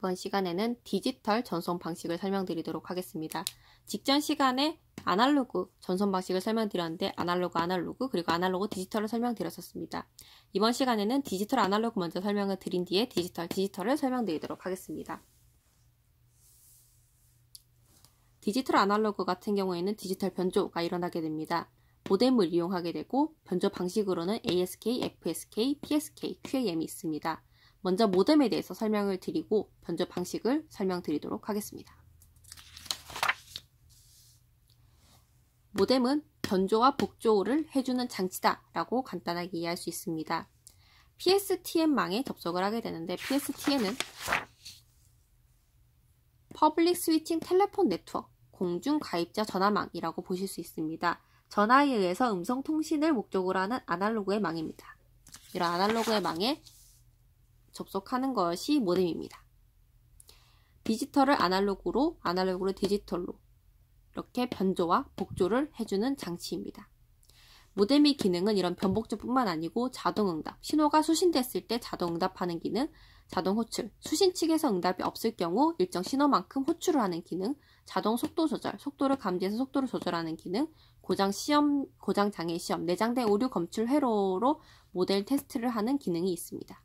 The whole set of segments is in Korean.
이번 시간에는 디지털 전송 방식을 설명드리도록 하겠습니다. 직전 시간에 아날로그 전송 방식을 설명드렸는데 아날로그 아날로그 그리고 아날로그 디지털을 설명드렸었습니다. 이번 시간에는 디지털 아날로그 먼저 설명을 드린 뒤에 디지털 디지털을 설명드리도록 하겠습니다. 디지털 아날로그 같은 경우에는 디지털 변조가 일어나게 됩니다. 모뎀을 이용하게 되고 변조 방식으로는 ASK, FSK, PSK, QAM이 있습니다. 먼저 모뎀에 대해서 설명을 드리고 변조 방식을 설명드리도록 하겠습니다. 모뎀은 변조와 복조를 해주는 장치다 라고 간단하게 이해할 수 있습니다. PSTN망에 접속을 하게 되는데 PSTN은 Public Switching e t e 블릭 스위칭 Network 공중 가입자 전화망이라고 보실 수 있습니다. 전화에 의해서 음성 통신을 목적으로 하는 아날로그의 망입니다. 이런 아날로그의 망에 접속하는 것이 모뎀입니다. 디지털을 아날로그로, 아날로그를 디지털로 이렇게 변조와 복조를 해주는 장치입니다. 모뎀의 기능은 이런 변복조뿐만 아니고 자동응답, 신호가 수신됐을 때 자동응답하는 기능, 자동 호출, 수신 측에서 응답이 없을 경우 일정 신호만큼 호출을 하는 기능, 자동 속도 조절, 속도를 감지해서 속도를 조절하는 기능, 고장 시험, 고장 장애 시험, 내장된 오류 검출 회로로 모델 테스트를 하는 기능이 있습니다.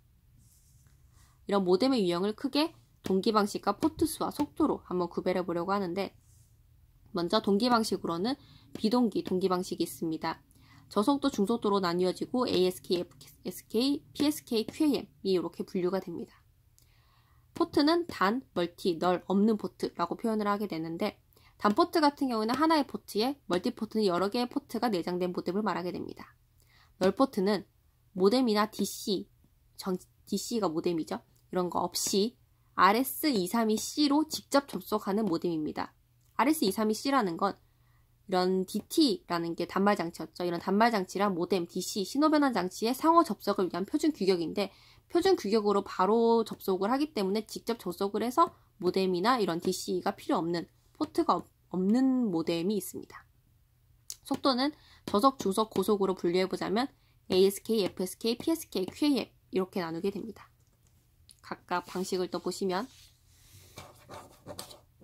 이런 모뎀의 유형을 크게 동기 방식과 포트 수와 속도로 한번 구별해 보려고 하는데 먼저 동기 방식으로는 비동기 동기 방식이 있습니다. 저속도 중속도로 나뉘어지고 ASK, FSK, PSK, QAM이 이렇게 분류가 됩니다. 포트는 단, 멀티, 널, 없는 포트라고 표현을 하게 되는데 단 포트 같은 경우는 하나의 포트에 멀티 포트는 여러 개의 포트가 내장된 모뎀을 말하게 됩니다. 널 포트는 모뎀이나 DC, 정, DC가 모뎀이죠. 이런 거 없이 RS232C로 직접 접속하는 모뎀입니다. RS232C라는 건 이런 DT라는 게 단말 장치였죠. 이런 단말 장치랑 모뎀, DC, 신호 변환 장치의 상호 접속을 위한 표준 규격인데 표준 규격으로 바로 접속을 하기 때문에 직접 접속을 해서 모뎀이나 이런 DC가 필요 없는 포트가 없는 모뎀이 있습니다. 속도는 저속, 중속, 고속으로 분류해보자면 ASK, FSK, PSK, QAM 이렇게 나누게 됩니다. 각각 방식을 또 보시면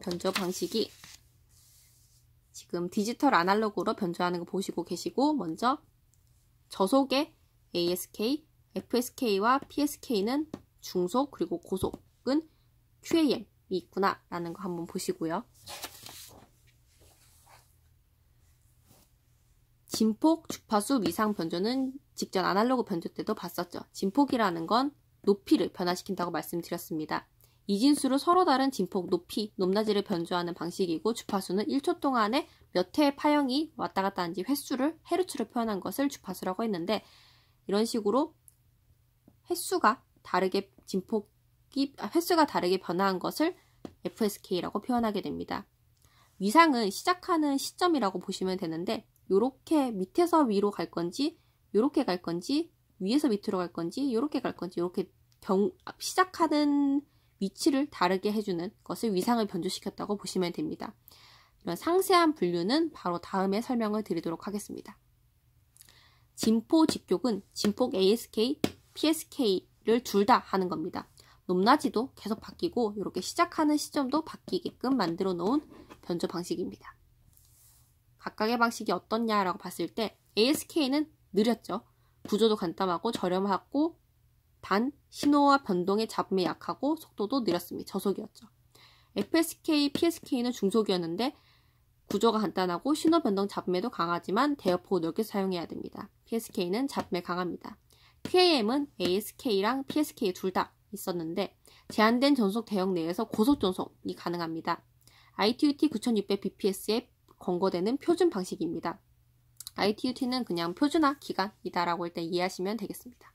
변조 방식이 지금 디지털 아날로그로 변조하는 거 보시고 계시고 먼저 저속의 ASK, FSK와 PSK는 중속 그리고 고속은 QAM이 있구나 라는 거 한번 보시고요. 진폭, 주파수, 위상 변조는 직전 아날로그 변조 때도 봤었죠. 진폭이라는 건 높이를 변화시킨다고 말씀드렸습니다. 이진수로 서로 다른 진폭 높이, 높낮이를 변조하는 방식이고 주파수는 1초 동안에 몇 회의 파형이 왔다 갔다 하는지 횟수를 헤르츠로 표현한 것을 주파수라고 했는데 이런 식으로 횟수가 다르게 진폭이 아, 횟수가 다르게 변화한 것을 FSK라고 표현하게 됩니다. 위상은 시작하는 시점이라고 보시면 되는데 이렇게 밑에서 위로 갈 건지 이렇게 갈 건지 위에서 밑으로 갈 건지 이렇게 갈 건지 이렇게 경, 시작하는 위치를 다르게 해주는 것을 위상을 변조시켰다고 보시면 됩니다. 이런 상세한 분류는 바로 다음에 설명을 드리도록 하겠습니다. 진포 직격은 진폭 ASK, PSK를 둘 다 하는 겁니다. 높낮이도 계속 바뀌고 이렇게 시작하는 시점도 바뀌게끔 만들어 놓은 변조 방식입니다. 각각의 방식이 어떻냐라고 봤을 때 ASK는 느렸죠. 구조도 간단하고 저렴하고 단 신호와 변동의 잡음이 약하고 속도도 느렸습니다. 저속이었죠. FSK, PSK는 중속이었는데 구조가 간단하고 신호 변동 잡음에도 강하지만 대여 포 폭을 사용해야 됩니다. PSK는 잡음에 강합니다. QAM은 ASK랑 PSK 둘 다 있었는데 제한된 전속 대역 내에서 고속 전속이 가능합니다. ITUT 9600 BPS에 권고되는 표준 방식입니다. ITUT는 그냥 표준화 기간이다라고 일단 이해하시면 되겠습니다.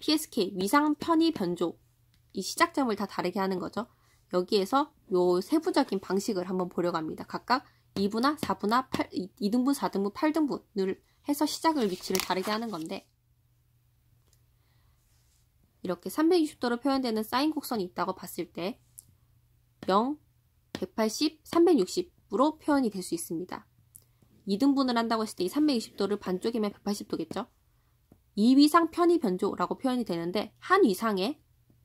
PSK 위상 편의 변조 이 시작점을 다 다르게 하는 거죠. 여기에서 요 세부적인 방식을 한번 보려고 합니다. 각각 2분화, 4분화, 8, 2등분, 4등분, 8등분을 해서 시작을 위치를 다르게 하는 건데 이렇게 360도로 표현되는 사인 곡선이 있다고 봤을 때 0, 180, 360으로 표현이 될 수 있습니다. 2등분을 한다고 했을 때3 2 0도를 반쪽이면 180도겠죠? 2위상 편의 변조라고 표현이 되는데 한 위상에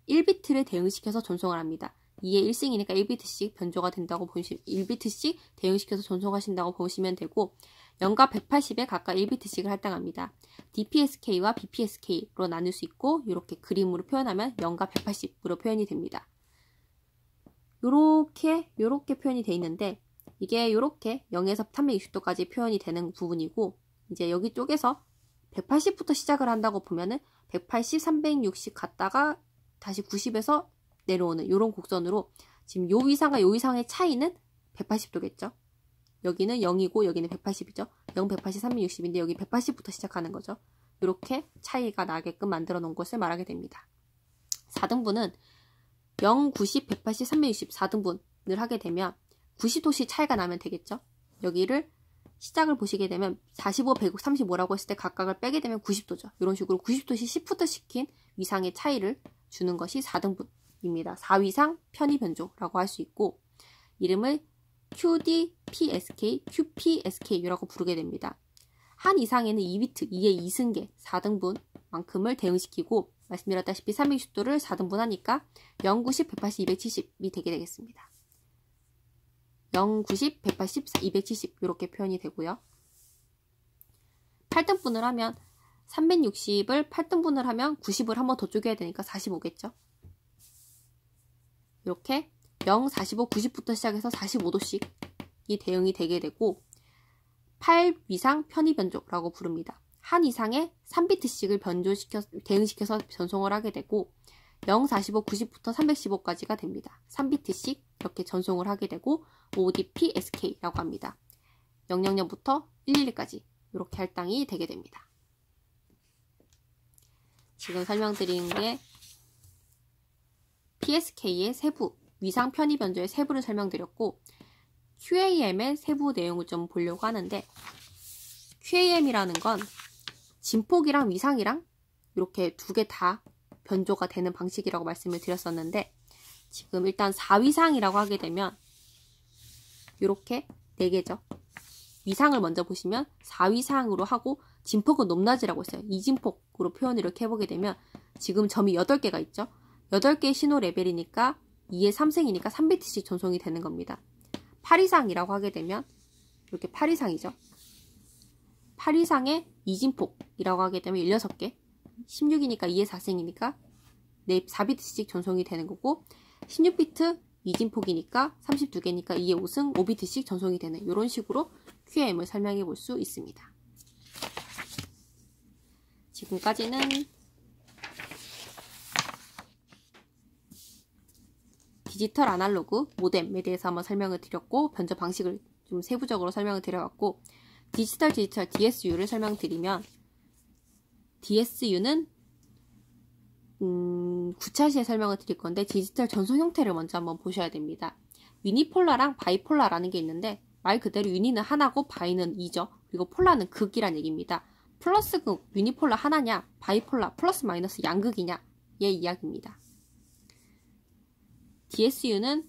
1비트를 대응시켜서 전송을 합니다. 2에 1승이니까 1비트씩 변조가 된다고 보시 면 1비트씩 대응시켜서 전송하신다고 보시면 되고 0과 180에 각각 1비트씩을 할당합니다. DPSK와 BPSK로 나눌 수 있고 이렇게 그림으로 표현하면 0과 180으로 표현이 됩니다. 요렇게 요렇게 표현이 돼 있는데 이게 요렇게 0에서 360도까지 표현이 되는 부분이고 이제 여기 쪽에서 180부터 시작을 한다고 보면은 180, 360 갔다가 다시 90에서 내려오는 요런 곡선으로 지금 요 이상과 요 이상의 차이는 180도겠죠. 여기는 0이고 여기는 180이죠. 0, 180, 360인데 여기 180부터 시작하는 거죠. 이렇게 차이가 나게끔 만들어 놓은 것을 말하게 됩니다. 4등분은 0, 90, 180, 360, 4등분을 하게 되면 90도씨 차이가 나면 되겠죠. 여기를 시작을 보시게 되면 45, 135라고 0 했을 때 각각을 빼게 되면 90도죠. 이런 식으로 90도씩 시프트 시킨 위상의 차이를 주는 것이 4등분입니다. 4위상 편의 변조라고 할 수 있고 이름을 QDPSK, QPSK라고 부르게 됩니다. 한 이상에는 2비트, 2의 2승계, 4등분만큼을 대응시키고 말씀드렸다시피 360도를 4등분 하니까 0, 90, 180, 270이 되게 되겠습니다. 0, 90, 180, 270 이렇게 표현이 되고요. 8등분을 하면 360을 8등분을 하면 90을 한 번 더 쪼개야 되니까 45겠죠. 이렇게 0, 45, 90부터 시작해서 45도씩 이 대응이 되게 되고 8 위상 편의변조라고 부릅니다. 한 이상의 3비트씩을 변조시켜 대응시켜서 전송을 하게 되고 0, 45, 90부터 315까지가 됩니다. 3비트씩 이렇게 전송을 하게 되고 ODP, SK라고 합니다. 000부터 111까지 이렇게 할당이 되게 됩니다. 지금 설명드린 게 PSK의 세부, 위상 편의 변조의 세부를 설명드렸고 QAM의 세부 내용을 좀 보려고 하는데 QAM이라는 건 진폭이랑 위상이랑 이렇게 두 개 다 변조가 되는 방식이라고 말씀을 드렸었는데 지금 일단 4위상이라고 하게 되면 이렇게 4개죠. 위상을 먼저 보시면 4위상으로 하고 진폭은 높낮이라고 했어요. 이진폭으로 표현을 이렇게 해보게 되면 지금 점이 8개가 있죠. 8개의 신호 레벨이니까 2의 3승이니까 3비트씩 전송이 되는 겁니다. 8위상이라고 하게 되면 이렇게 8위상이죠 8 이상의 이진폭이라고 하게 되면 16개 16이니까 2의 4승이니까 4비트씩 전송이 되는 거고 16비트 이진폭이니까 32개니까 2의 5승 5비트씩 전송이 되는 이런 식으로 QM을 설명해 볼 수 있습니다. 지금까지는 디지털 아날로그 모뎀에 대해서 한번 설명을 드렸고 변조 방식을 좀 세부적으로 설명을 드려왔고 디지털 디지털 DSU를 설명드리면 DSU는 음, 구차시에 설명을 드릴 건데 디지털 전송 형태를 먼저 한번 보셔야 됩니다. 유니폴라랑 바이폴라라는 게 있는데 말 그대로 유니는 하나고 바이는 2죠. 그리고 폴라는 극이란 얘기입니다. 플러스 극, 유니폴라 하나냐, 바이폴라 플러스 마이너스 양극이냐 의 예, 이야기입니다. DSU는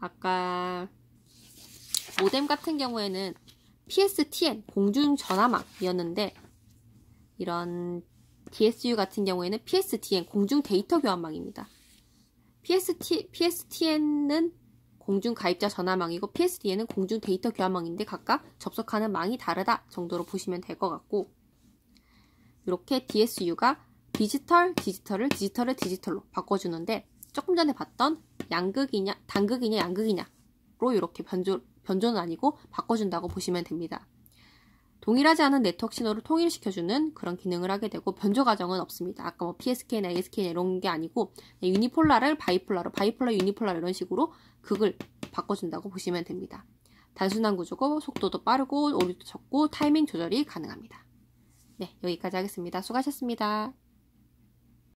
아까 모뎀 같은 경우에는 PSTN 공중 전화망이었는데 이런 DSU 같은 경우에는 PSTN 공중 데이터 교환망입니다. PST, PSTN은 공중 가입자 전화망이고 p s t n 은 공중 데이터 교환망인데 각각 접속하는 망이 다르다 정도로 보시면 될 것 같고 이렇게 DSU가 디지털 디지털을 디지털을 디지털로 바꿔주는데 조금 전에 봤던 양극이냐 단극이냐 양극이냐로 이렇게 변조 변조는 아니고 바꿔준다고 보시면 됩니다. 동일하지 않은 네트워크 신호를 통일시켜주는 그런 기능을 하게 되고 변조 과정은 없습니다. 아까 뭐 PSK나 ASK나 이런 게 아니고 유니폴라를 바이폴라로, 바이폴라 유니폴라 이런 식으로 극을 바꿔준다고 보시면 됩니다. 단순한 구조고 속도도 빠르고 오류도 적고 타이밍 조절이 가능합니다. 네, 여기까지 하겠습니다. 수고하셨습니다.